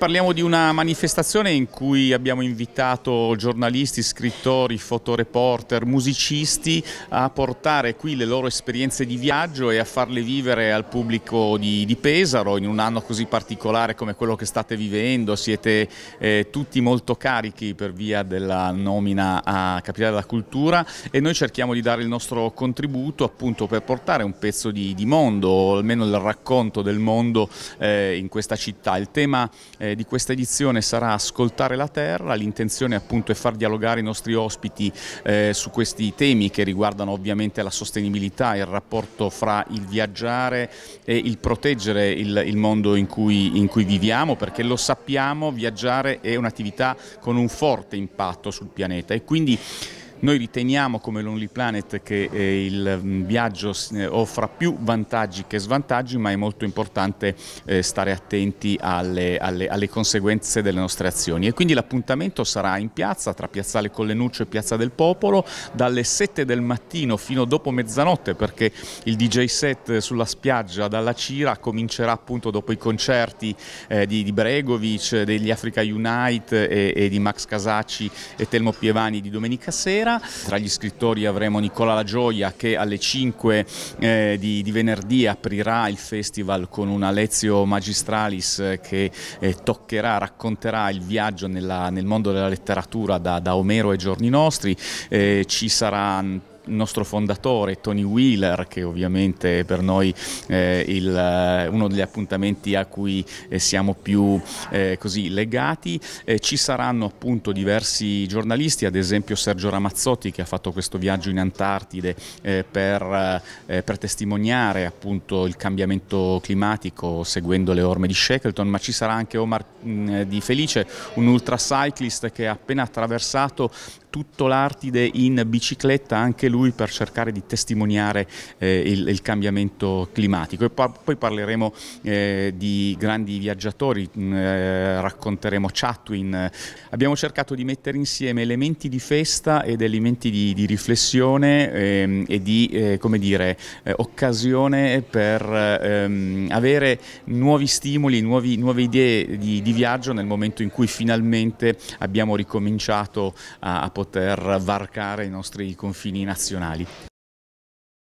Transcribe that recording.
Parliamo di una manifestazione in cui abbiamo invitato giornalisti, scrittori, fotoreporter, musicisti a portare qui le loro esperienze di viaggio e a farle vivere al pubblico di, di Pesaro in un anno così particolare come quello che state vivendo. Siete eh, tutti molto carichi per via della nomina a Capitale della Cultura e noi cerchiamo di dare il nostro contributo appunto per portare un pezzo di, di mondo o almeno il racconto del mondo eh, in questa città. Il tema eh, eh, di questa edizione sarà Ascoltare la Terra, l'intenzione appunto è far dialogare i nostri ospiti eh, su questi temi che riguardano ovviamente la sostenibilità, il rapporto fra il viaggiare e il proteggere il, il mondo in cui, in cui viviamo, perché lo sappiamo, viaggiare è un'attività con un forte impatto sul pianeta e quindi noi riteniamo come Lonely Planet che eh, il mm, viaggio eh, offra più vantaggi che svantaggi, ma è molto importante eh, stare attenti alle, alle, alle, conseguenze delle nostre azioni. E quindi l'appuntamento sarà in piazza, tra Piazzale Collenuccio e Piazza del Popolo, dalle 7 del mattino fino dopo mezzanotte, perché il DJ set sulla spiaggia dalla Cira comincerà appunto dopo i concerti eh, di, di, Bregovic, degli Africa Unite e, eh, e di Max Casacci e Telmo Pievani di domenica sera sera. Tra gli scrittori avremo Nicola La Gioia che alle 5 eh, di, di, venerdì aprirà il festival con una Lezio Magistralis eh, che eh, toccherà, racconterà il viaggio nella, nel mondo della letteratura da, da Omero ai giorni nostri. Eh, ci saranno nostro fondatore Tony Wheeler, che ovviamente è per noi eh, il, eh, uno degli appuntamenti a cui eh, siamo più eh, così legati. Eh, ci saranno appunto diversi giornalisti, ad esempio Sergio Ramazzotti che ha fatto questo viaggio in Antartide eh, per, per, testimoniare appunto il cambiamento climatico seguendo le orme di Shackleton, ma ci sarà anche Omar mh, Di Felice, un ultracyclist che ha appena attraversato tutto l'Artide in bicicletta anche lui per cercare di testimoniare eh, il, il, cambiamento climatico. E pa poi parleremo eh, di grandi viaggiatori, mm, eh, racconteremo Chatwin. Abbiamo cercato di mettere insieme elementi di festa ed elementi di, di riflessione ehm, e di eh, come dire, eh, occasione per ehm, avere nuovi stimoli, nuovi, nuove idee di, di, viaggio nel momento in cui finalmente abbiamo ricominciato a, a poter varcare i nostri confini nazionali.